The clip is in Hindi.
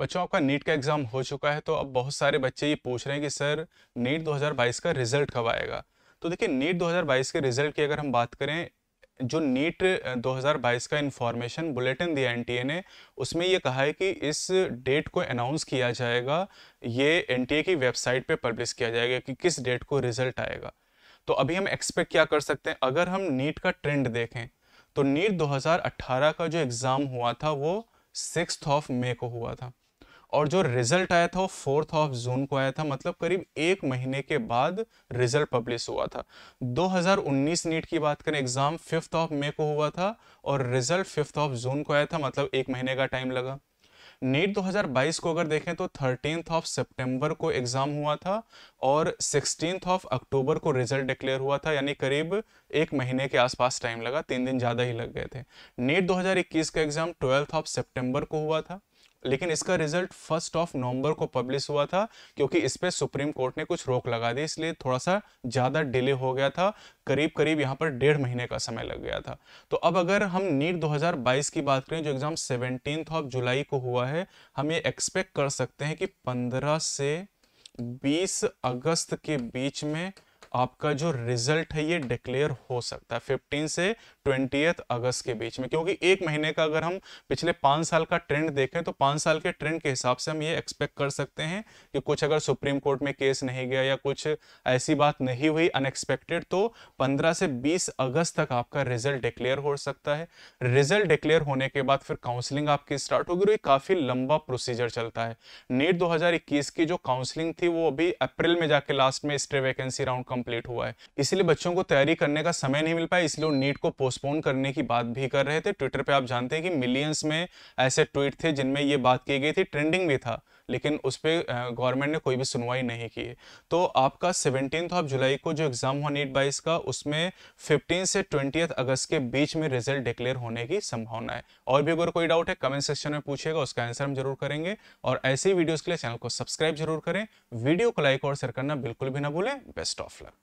बच्चों आपका नीट का एग्ज़ाम हो चुका है तो अब बहुत सारे बच्चे ये पूछ रहे हैं कि सर नीट 2022 का रिजल्ट कब आएगा तो देखिए नीट 2022 के रिजल्ट की अगर हम बात करें जो नीट 2022 का इन्फॉर्मेशन बुलेटिन दिया एनटीए ने उसमें ये कहा है कि इस डेट को अनाउंस किया जाएगा ये एनटीए की वेबसाइट पे पब्लिश किया जाएगा कि किस डेट को रिजल्ट आएगा तो अभी हम एक्सपेक्ट क्या कर सकते हैं अगर हम नीट का ट्रेंड देखें तो नीट 2018 का जो एग्ज़ाम हुआ था वो सिक्स ऑफ मे को हुआ था और जो रिजल्ट आया था वो फोर्थ ऑफ जून को आया था मतलब करीब एक महीने के बाद रिजल्ट पब्लिश हुआ था 2019 नीट की बात करें एग्जाम फिफ्थ ऑफ मे को हुआ था और रिजल्ट फिफ्थ ऑफ जून को आया था मतलब एक महीने का टाइम लगा नीट 2022 को अगर देखें तो थर्टीन ऑफ सितंबर को एग्ज़ाम हुआ था और सिक्सटीन ऑफ अक्टूबर को रिजल्ट डिक्लेयर हुआ था यानी करीब एक महीने के आसपास टाइम लगा तीन दिन ज़्यादा ही लग गए थे नीट 2021 का एग्ज़ाम ट्वेल्थ ऑफ सितंबर को हुआ था लेकिन इसका रिजल्ट फर्स्ट ऑफ नवंबर को पब्लिश हुआ था क्योंकि इस पर सुप्रीम कोर्ट ने कुछ रोक लगा दी इसलिए थोड़ा सा ज़्यादा डिले हो गया था करीब करीब यहाँ पर डेढ़ महीने का समय लग गया था तो अब अगर हम नीट 2022 की बात करें जो एग्ज़ाम सेवनटीन ऑफ जुलाई को हुआ है हम ये एक्सपेक्ट कर सकते हैं कि पंद्रह से बीस अगस्त के बीच में आपका जो रिजल्ट है ये डिक्लेयर हो सकता है फिफ्टीन से ट्वेंटी अगस्त के बीच में क्योंकि एक महीने का अगर हम पिछले पाँच साल का ट्रेंड देखें तो पाँच साल के ट्रेंड के हिसाब से हम ये एक्सपेक्ट कर सकते हैं कि कुछ अगर सुप्रीम कोर्ट में केस नहीं गया या कुछ ऐसी बात नहीं हुई अनएक्सपेक्टेड तो पंद्रह से बीस अगस्त तक आपका रिजल्ट डिक्लेयर हो सकता है रिजल्ट डिक्लेयर होने के बाद फिर काउंसलिंग आपकी स्टार्ट होगी और ये काफ़ी लंबा प्रोसीजर चलता है नीट दो की जो काउंसलिंग थी वो अभी अप्रैल में जाके लास्ट में स्ट्रे वैकेंसी राउंड कंप्लीट हुआ है इसलिए बच्चों को तैयारी करने का समय नहीं मिल पाया इसलिए नीट को पोस्टपोन करने की बात भी कर रहे थे ट्विटर पर आप जानते हैं कि मिलियंस में ऐसे ट्वीट थे जिनमें ये बात की गई थी ट्रेंडिंग भी था लेकिन उस पर गवर्नमेंट ने कोई भी सुनवाई नहीं की है तो आपका सेवनटीन ऑफ जुलाई को जो एग्ज़ाम हुआ नीट बाईस का उसमें फिफ्टीन से ट्वेंटी अगस्त के बीच में रिजल्ट डिक्लेयर होने की संभावना है और भी अगर कोई डाउट है कमेंट सेक्शन में पूछेगा उसका आंसर हम जरूर करेंगे और ऐसे ही वीडियोज़ के लिए चैनल को सब्सक्राइब जरूर करें वीडियो को लाइक और शेयर करना बिल्कुल भी ना भूलें बेस्ट ऑफ लक